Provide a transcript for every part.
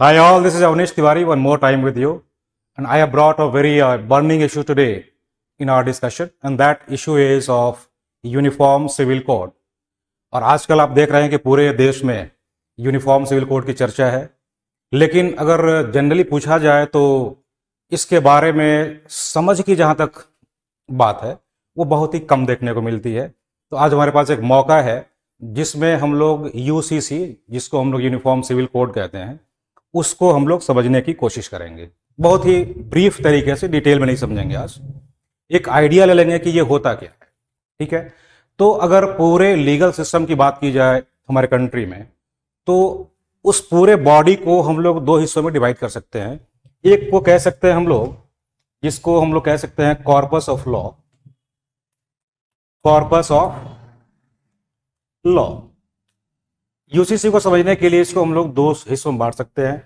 Hi all, this is Avnish Tiwari, one more time with you. And I have brought a very uh, burning issue today in our discussion and that issue is of uniform civil code और आजकल आप देख रहे हैं कि पूरे देश में यूनिफॉर्म सिविल कोड की चर्चा है लेकिन अगर जनरली पूछा जाए तो इसके बारे में समझ की जहाँ तक बात है वो बहुत ही कम देखने को मिलती है तो आज हमारे पास एक मौका है जिसमें हम लोग यू जिसको हम लोग यूनिफॉर्म सिविल कोड कहते हैं उसको हम लोग समझने की कोशिश करेंगे बहुत ही ब्रीफ तरीके से डिटेल में नहीं समझेंगे आज एक आइडिया ले लेंगे कि ये होता क्या है ठीक है तो अगर पूरे लीगल सिस्टम की बात की जाए हमारे कंट्री में तो उस पूरे बॉडी को हम लोग दो हिस्सों में डिवाइड कर सकते हैं एक को कह सकते हैं हम लोग जिसको हम लोग कह सकते हैं corpus of law corpus of law UCC को समझने के लिए इसको हम लोग दो हिस्सों में बांट सकते हैं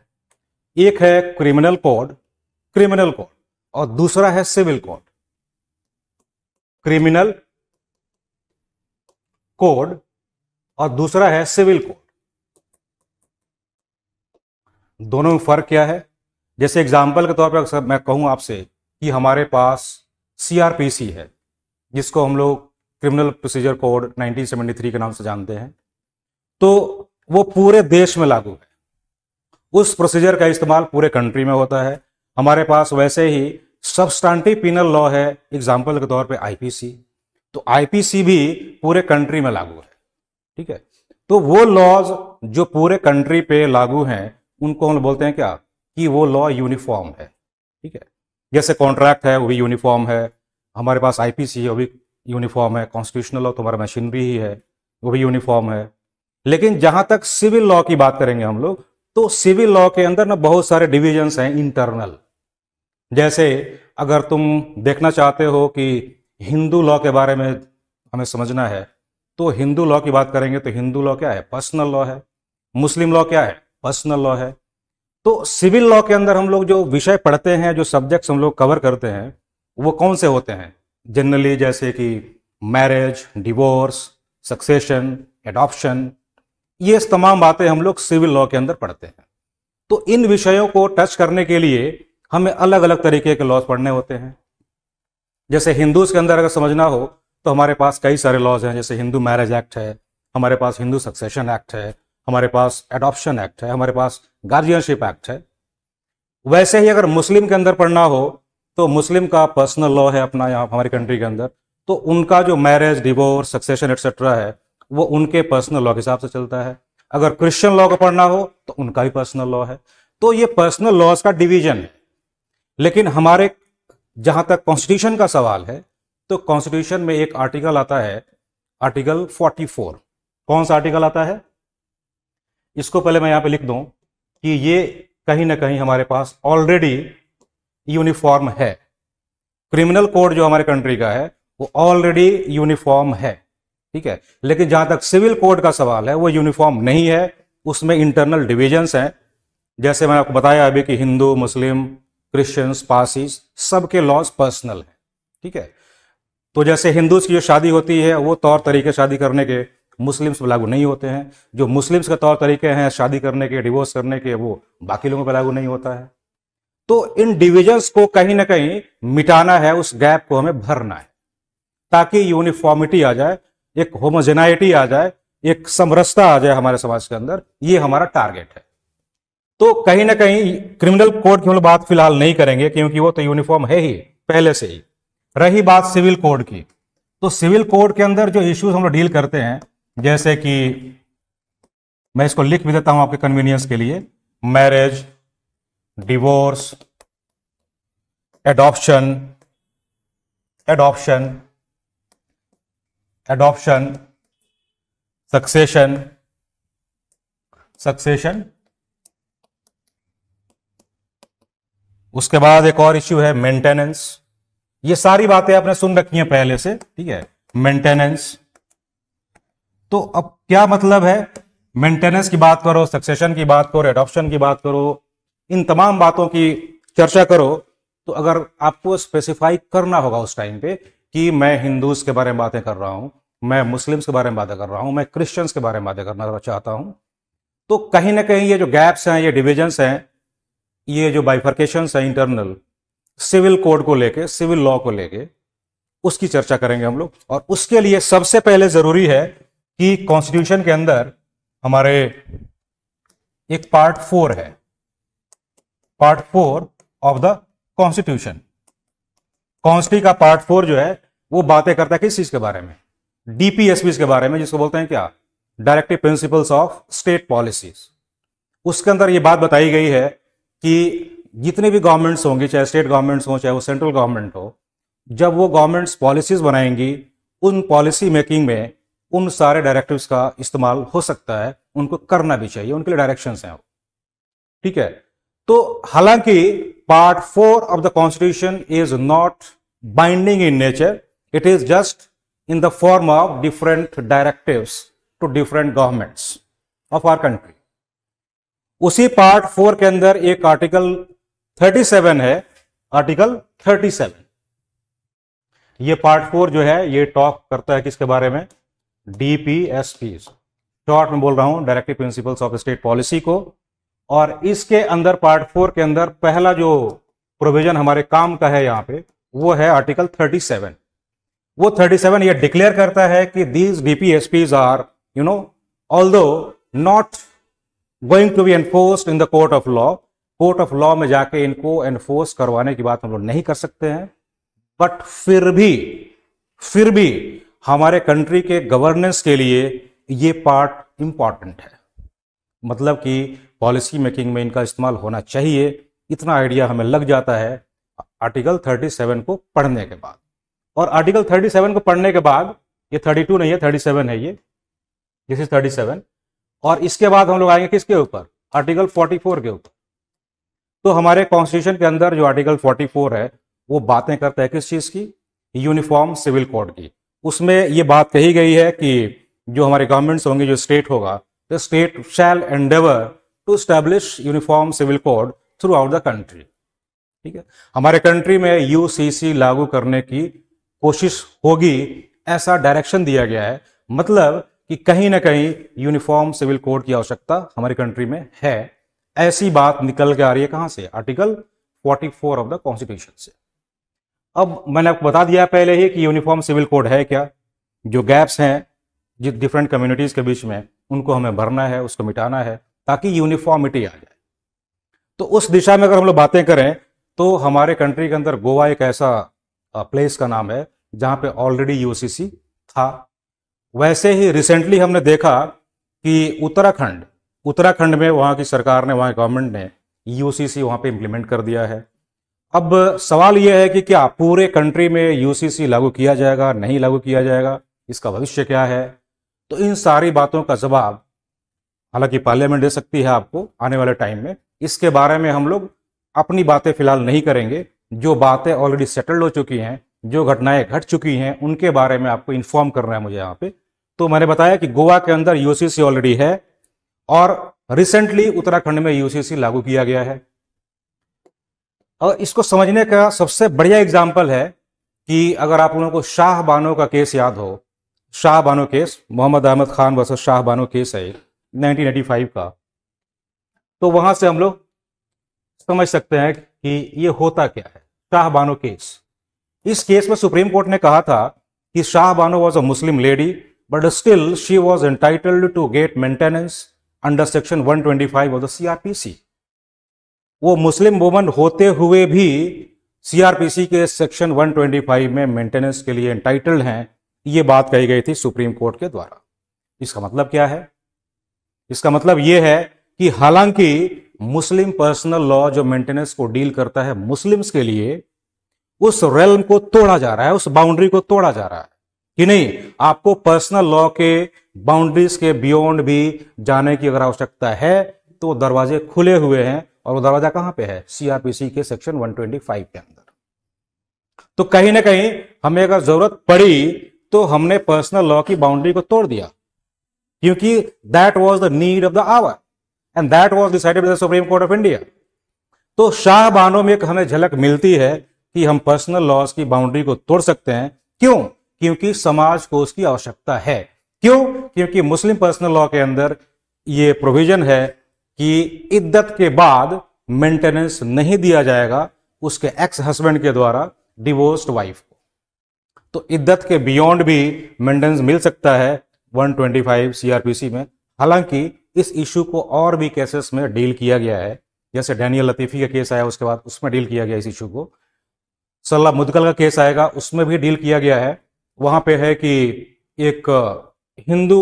एक है क्रिमिनल कोड क्रिमिनल कोड और दूसरा है सिविल कोड क्रिमिनल कोड और दूसरा है सिविल कोड दोनों में फर्क क्या है जैसे एग्जाम्पल के तौर पर अक्सर मैं कहूं आपसे कि हमारे पास सीआरपीसी है जिसको हम लोग क्रिमिनल प्रोसीजर कोड 1973 के नाम से जानते हैं तो वो पूरे देश में लागू है उस प्रोसीजर का इस्तेमाल पूरे कंट्री में होता है हमारे पास वैसे ही सबस्टांटिव पिनल लॉ है एग्जाम्पल के तौर पर आईपीसी तो आईपीसी भी पूरे कंट्री में लागू है ठीक है तो वो लॉज जो पूरे कंट्री पे लागू हैं उनको हम बोलते हैं क्या कि वो लॉ यूनिफॉर्म है ठीक है जैसे कॉन्ट्रैक्ट है वो भी यूनिफॉर्म है हमारे पास आईपीसी है वो भी यूनिफॉर्म है कॉन्स्टिट्यूशनल लॉ तो हमारा मशीनरी ही है वो भी यूनिफॉर्म है लेकिन जहां तक सिविल लॉ की बात करेंगे हम लोग तो सिविल लॉ के अंदर ना बहुत सारे डिविजन्स हैं इंटरनल जैसे अगर तुम देखना चाहते हो कि हिंदू लॉ के बारे में हमें समझना है तो हिंदू लॉ की बात करेंगे तो हिंदू लॉ क्या है पर्सनल लॉ है मुस्लिम लॉ क्या है पर्सनल लॉ है तो सिविल लॉ के अंदर हम लोग जो विषय पढ़ते हैं जो सब्जेक्ट्स हम लोग कवर करते हैं वो कौन से होते हैं जनरली जैसे कि मैरिज डिवोर्स सक्सेशन एडॉप्शन ये तमाम बातें हम लोग सिविल लॉ के अंदर पढ़ते हैं तो इन विषयों को टच करने के लिए हमें अलग अलग तरीके के लॉज पढ़ने होते हैं जैसे हिंदूज के अंदर अगर समझना हो तो हमारे पास कई सारे लॉज हैं जैसे हिंदू मैरिज एक्ट है हमारे पास हिंदू सक्सेशन एक्ट है हमारे पास एडॉप्शन एक्ट है हमारे पास गार्जियनशिप एक्ट है वैसे ही अगर मुस्लिम के अंदर पढ़ना हो तो मुस्लिम का पर्सनल लॉ है अपना यहाँ हमारी कंट्री के अंदर तो उनका जो मैरिज डिवोर्स सक्सेशन एक्सेट्रा है वो उनके पर्सनल लॉ के हिसाब से चलता है अगर क्रिश्चियन लॉ को पढ़ना हो तो उनका भी पर्सनल लॉ है तो ये पर्सनल लॉज का डिवीजन है लेकिन हमारे जहां तक कॉन्स्टिट्यूशन का सवाल है तो कॉन्स्टिट्यूशन में एक आर्टिकल आता है आर्टिकल 44 कौन सा आर्टिकल आता है इसको पहले मैं यहां पे लिख दूं कि ये कहीं ना कहीं हमारे पास ऑलरेडी यूनिफॉर्म है क्रिमिनल कोड जो हमारे कंट्री का है वो ऑलरेडी यूनिफॉर्म है ठीक है लेकिन जहां तक सिविल कोड का सवाल है वो यूनिफॉर्म नहीं है उसमें इंटरनल डिविजन्स हैं जैसे मैंने आपको बताया अभी कि हिंदू मुस्लिम क्रिश्चियंस पासीज सबके लॉज पर्सनल हैं ठीक है तो जैसे हिंदूज की जो शादी होती है वो तौर तरीके शादी करने के मुस्लिम्स पर लागू नहीं होते हैं जो मुस्लिम्स के तौर तरीके हैं शादी करने के डिवोर्स करने के वो बाकी लोगों पर लागू नहीं होता है तो इन डिविजन्स को कहीं ना कहीं मिटाना है उस गैप को हमें भरना है ताकि यूनिफॉर्मिटी आ जाए एक होमोजेनाइटी आ जाए एक समरसता आ जाए हमारे समाज के अंदर ये हमारा टारगेट है तो कहीं ना कहीं क्रिमिनल कोड की हम लोग बात फिलहाल नहीं करेंगे क्योंकि वो तो यूनिफॉर्म है ही पहले से ही रही बात सिविल कोड की तो सिविल कोड के अंदर जो इश्यूज हम लोग डील करते हैं जैसे कि मैं इसको लिख भी देता हूं आपके कन्वीनियंस के लिए marriage divorce adoption adoption adoption succession succession उसके बाद एक और इश्यू है मेंटेनेंस ये सारी बातें आपने सुन रखी हैं पहले से ठीक है मेंटेनेंस तो अब क्या मतलब है मेंटेनेंस की बात करो सक्सेशन की बात करो एडॉप्शन की बात करो इन तमाम बातों की चर्चा करो तो अगर आपको स्पेसिफाई करना होगा उस टाइम पे कि मैं हिंदूज के बारे में बातें कर रहा हूं मैं मुस्लिम्स के बारे में बातें कर रहा हूं मैं क्रिश्चियंस के बारे में बातें करना चाहता हूं तो कहीं ना कहीं ये जो गैप्स हैं ये डिविजन्स हैं ये जो बाइफर्केशन हैं इंटरनल सिविल कोड को लेके सिविल लॉ को लेके उसकी चर्चा करेंगे हम लोग और उसके लिए सबसे पहले जरूरी है कि कॉन्स्टिट्यूशन के अंदर हमारे एक पार्ट फोर है part four of the constitution consti का पार्ट फोर जो है वो बातें करता है किस चीज के बारे में डीपीएसपीज के बारे में जिसको बोलते हैं क्या directive principles of state policies उसके अंदर ये बात बताई गई है कि जितने भी गवर्नमेंट्स होंगे चाहे स्टेट गवर्नमेंट्स हों चाहे वो सेंट्रल गवर्नमेंट हो जब वो गवर्नमेंट्स पॉलिसीज बनाएंगी उन पॉलिसी मेकिंग में उन सारे डायरेक्टिव्स का इस्तेमाल हो सकता है उनको करना भी चाहिए उनके लिए डायरेक्शन हैं वो ठीक है तो हालांकि part four of the constitution is not binding in nature It is just in the form of different directives to different governments of our country. usi part 4 ke andar ek article 37 hai article 37 ye part 4 jo hai ye talk karta hai kiske bare mein DPSP short में बोल रहा हूं directive principles of state policy को और इसके अंदर part four के अंदर पहला जो प्रोविजन हमारे काम का है यहां पे वो है आर्टिकल थर्टी सेवन वो 37 ये डिक्लेयर करता है कि these DPSPs are you know all though not going to be enforce in the court of law court of law में जाके इनको एनफोर्स करवाने की बात हम लोग नहीं कर सकते हैं बट फिर भी फिर भी हमारे कंट्री के गवर्नेंस के लिए ये पार्ट इंपॉर्टेंट है मतलब कि पॉलिसी मेकिंग में इनका इस्तेमाल होना चाहिए इतना आइडिया हमें लग जाता है आर्टिकल 37 को पढ़ने के बाद और आर्टिकल 37 को पढ़ने के बाद ये 32 नहीं है 37 है ये दिस इज 37 और इसके बाद हम लोग आएंगे किसके ऊपर आर्टिकल 44 के ऊपर तो हमारे कॉन्स्टिट्यूशन के अंदर जो आर्टिकल 44 है वो बातें करता है किस चीज़ की यूनिफॉर्म सिविल कोड की उसमें ये बात कही गई है कि जो हमारे गवर्नमेंट्स होंगे जो स्टेट होगा the state shall endeavour to establish uniform civil code throughout the country ठीक है हमारे कंट्री में यूसीसी लागू करने की कोशिश होगी ऐसा डायरेक्शन दिया गया है मतलब कि कहीं ना कहीं यूनिफॉर्म सिविल कोड की आवश्यकता हमारी कंट्री में है ऐसी बात निकल के आ रही है कहां से आर्टिकल 44 ऑफ द कॉन्स्टिट्यूशन से अब मैंने आपको बता दिया पहले ही कि यूनिफॉर्म सिविल कोड है क्या जो गैप्स हैं जो डिफरेंट कम्युनिटीज़ के बीच में उनको हमें भरना है उसको मिटाना है ताकि यूनिफॉर्मिटी आ जाए तो उस दिशा में अगर हम लोग बातें करें तो हमारे कंट्री के अंदर गोवा एक ऐसा प्लेस का नाम है जहां पे ऑलरेडी यूसीसी था वैसे ही रिसेंटली हमने देखा कि उत्तराखंड उत्तराखंड में वहां की सरकार ने वहां गवर्नमेंट ने यूसीसी वहां पे इंप्लीमेंट कर दिया है अब सवाल यह है कि क्या पूरे कंट्री में यूसीसी लागू किया जाएगा नहीं लागू किया जाएगा इसका भविष्य क्या है तो इन सारी बातों का जवाब हालांकि पार्लियामेंट दे सकती है आपको आने वाले टाइम में इसके बारे में हम लोग अपनी बातें फिलहाल नहीं करेंगे जो बातें ऑलरेडी सेटल्ड हो चुकी हैं जो घटनाएं घट चुकी हैं उनके बारे में आपको इन्फॉर्म करना है मुझे यहाँ पे तो मैंने बताया कि गोवा के अंदर यूसीसी ऑलरेडी है और रिसेंटली उत्तराखंड में यूसीसी लागू किया गया है और इसको समझने का सबसे बढ़िया एग्जाम्पल है कि अगर आप लोगों को शाह बानो का केस याद हो Shah Bano case Mohammed Ahmad Khan versus Shah Bano case है नाइनटीन का तो वहां से हम लोग समझ सकते हैं कि ये होता क्या है शाह बानो केस इस केस में सुप्रीम कोर्ट ने कहा था कि Shah Bano was a Muslim lady but still she was entitled to get maintenance under section 125 of the CrPC वो मुस्लिम वुमन होते हुए भी सीआरपीसी के सेक्शन 125 में मेंटेनेंस के लिए एंटाइटल्ड हैं ये बात कही गई थी सुप्रीम कोर्ट के द्वारा इसका मतलब क्या है इसका मतलब ये है कि हालांकि मुस्लिम पर्सनल लॉ जो मेंटेनेंस को डील करता है मुस्लिम्स के लिए उस रेलम को तोड़ा जा रहा है उस बाउंड्री को तोड़ा जा रहा है कि नहीं आपको पर्सनल लॉ के बाउंड्रीज के बियॉन्ड भी जाने की अगर आवश्यकता है तो दरवाजे खुले हुए हैं और वो दरवाजा कहां पे है सीआरपीसी के सेक्शन 125 के अंदर तो कहीं ना कहीं हमें अगर जरूरत पड़ी तो हमने पर्सनल लॉ की बाउंड्री को तोड़ दिया क्योंकि that was the need of the hour and that was decided by the Supreme Court of India तो शाहबानों में एक हमें झलक मिलती है कि हम पर्सनल लॉस की बाउंड्री को तोड़ सकते हैं क्यों क्योंकि समाज को उसकी आवश्यकता है क्यों क्योंकि मुस्लिम पर्सनल लॉ के अंदर ये प्रोविजन है कि इद्दत के बाद मेंटेनेंस नहीं दिया जाएगा उसके एक्स हस्बैंड के द्वारा डिवोर्स्ड वाइफ को तो इद्दत के बियॉन्ड भी मेंटेनेंस मिल सकता है 125 सीआरपीसी में हालांकि इस इशू को और भी केसेस में डील किया गया है जैसे डैनियल लतीफी का केस आया उसके बाद उसमें डील किया गया इस इशू को सल्ला मुदकल का केस आएगा उसमें भी डील किया गया है वहां पे है कि एक हिंदू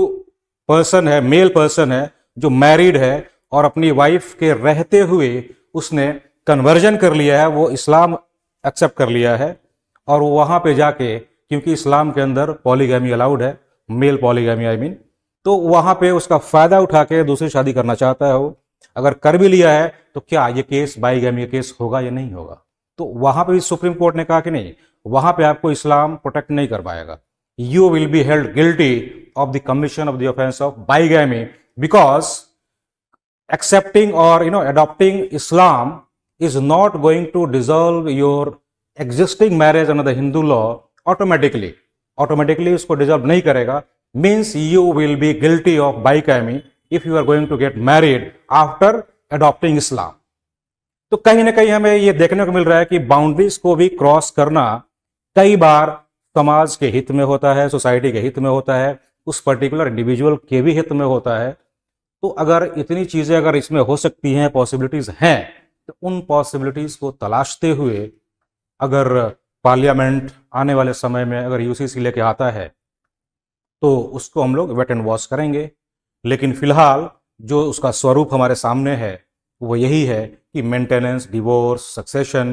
पर्सन है मेल पर्सन है जो मैरिड है और अपनी वाइफ के रहते हुए उसने कन्वर्जन कर लिया है वो इस्लाम एक्सेप्ट कर लिया है और वो वहाँ पे जाके क्योंकि इस्लाम के अंदर पॉलीगामी अलाउड है मेल पॉलीगामी आई मीन तो वहाँ पे उसका फ़ायदा उठा के दूसरी शादी करना चाहता है वो अगर कर भी लिया है तो क्या ये केस बाईगामी केस होगा या नहीं होगा तो वहां पर भी सुप्रीम कोर्ट ने कहा कि नहीं वहां पर आपको इस्लाम प्रोटेक्ट नहीं कर पाएगा you will be held guilty of the commission of the offence of bigamy because excepting और you know adopting Islam is not going to deserve your existing marriage under the Hindu law automatically automatically उसको deserve नहीं करेगा means you will be guilty of bigamy if you are going to get married after adopting Islam तो कहीं ना कहीं हमें ये देखने को मिल रहा है कि बाउंड्रीज को भी क्रॉस करना कई बार समाज के हित में होता है सोसाइटी के हित में होता है उस पर्टिकुलर इंडिविजुअल के भी हित में होता है तो अगर इतनी चीज़ें अगर इसमें हो सकती हैं पॉसिबिलिटीज़ हैं तो उन पॉसिबिलिटीज़ को तलाशते हुए अगर पार्लियामेंट आने वाले समय में अगर यूसीसी लेके आता है तो उसको हम लोग वेट एंड वॉश करेंगे लेकिन फिलहाल जो उसका स्वरूप हमारे सामने है वो यही है कि मेंटेनेंस डिवोर्स सक्सेशन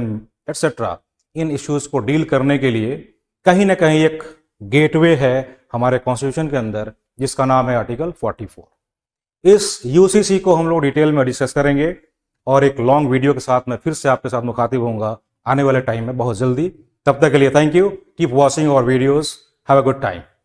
एट्सेट्रा इन इश्यूज़ को डील करने के लिए कहीं ना कहीं एक गेटवे है हमारे कॉन्स्टिट्यूशन के अंदर जिसका नाम है आर्टिकल 44 इस यूसीसी को हम लोग डिटेल में डिस्कस करेंगे और एक लॉन्ग वीडियो के साथ मैं फिर से आपके साथ मुखातिब होऊंगा आने वाले टाइम में बहुत जल्दी तब तक के लिए थैंक यू कीप वॉचिंग और videos have a good time